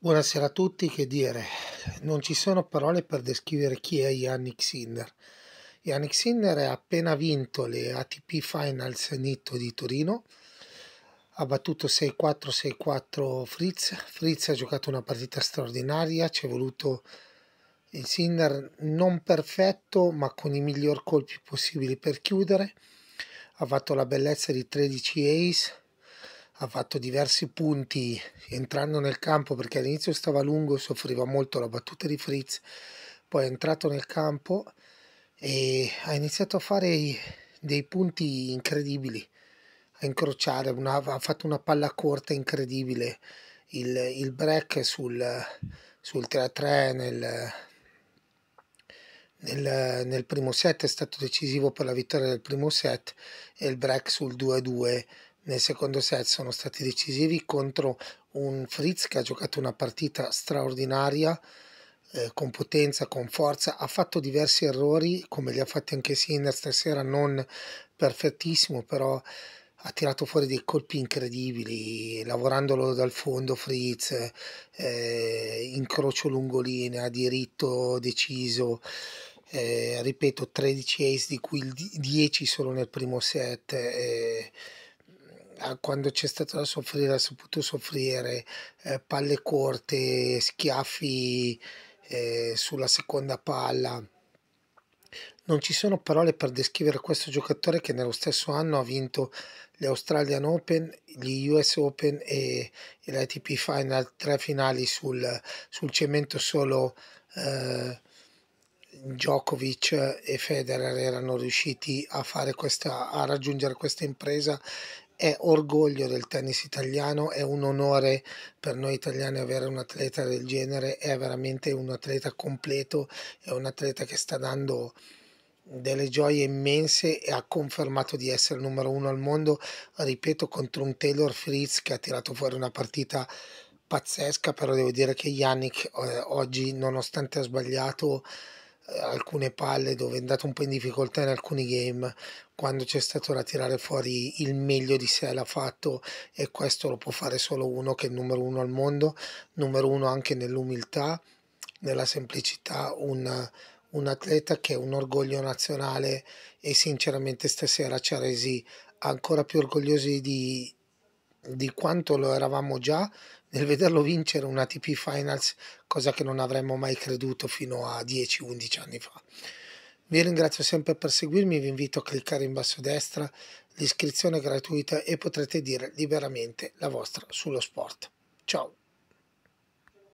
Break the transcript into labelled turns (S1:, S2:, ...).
S1: Buonasera a tutti, che dire, non ci sono parole per descrivere chi è Yannick Sinner. Yannick Sinner ha appena vinto le ATP Finals Nitto di Torino, ha battuto 6-4, 6-4 Fritz, Fritz ha giocato una partita straordinaria, ci è voluto il Sinner non perfetto ma con i miglior colpi possibili per chiudere, ha fatto la bellezza di 13 ace, ha fatto diversi punti entrando nel campo perché all'inizio stava lungo, soffriva molto la battuta di Fritz, poi è entrato nel campo e ha iniziato a fare dei punti incredibili, a incrociare, una, ha fatto una palla corta incredibile, il, il break sul, sul 3-3 nel, nel, nel primo set è stato decisivo per la vittoria del primo set e il break sul 2-2 nel secondo set sono stati decisivi contro un Fritz che ha giocato una partita straordinaria eh, con potenza, con forza, ha fatto diversi errori come li ha fatti anche Sinner stasera, non perfettissimo però ha tirato fuori dei colpi incredibili, lavorandolo dal fondo Fritz, eh, incrocio lungolinea, diritto deciso, eh, ripeto 13 ace di cui 10 solo nel primo set, eh, quando c'è stato da soffrire ha saputo soffrire eh, palle corte, schiaffi eh, sulla seconda palla. Non ci sono parole per descrivere questo giocatore che nello stesso anno ha vinto gli Australian Open, gli US Open e, e ATP Final, tre finali sul, sul cemento solo. Eh, Djokovic e Federer erano riusciti a, questa, a, raggiungere questa impresa è orgoglio del tennis italiano, è un onore per noi italiani avere un atleta del genere, è veramente un atleta completo, è un atleta che sta dando delle gioie immense e ha confermato di essere il numero uno al mondo, ripeto, contro un Taylor Fritz che ha tirato fuori una partita pazzesca, però devo dire che Yannick eh, oggi, nonostante ha sbagliato, alcune palle dove è andato un po' in difficoltà in alcuni game quando c'è stato da tirare fuori il meglio di sé l'ha fatto e questo lo può fare solo uno che è il numero uno al mondo numero uno anche nell'umiltà nella semplicità un, un atleta che è un orgoglio nazionale e sinceramente stasera ci ha resi ancora più orgogliosi di, di quanto lo eravamo già nel vederlo vincere una TP Finals, cosa che non avremmo mai creduto fino a 10-11 anni fa. Vi ringrazio sempre per seguirmi, vi invito a cliccare in basso a destra, l'iscrizione è gratuita e potrete dire liberamente la vostra sullo sport. Ciao!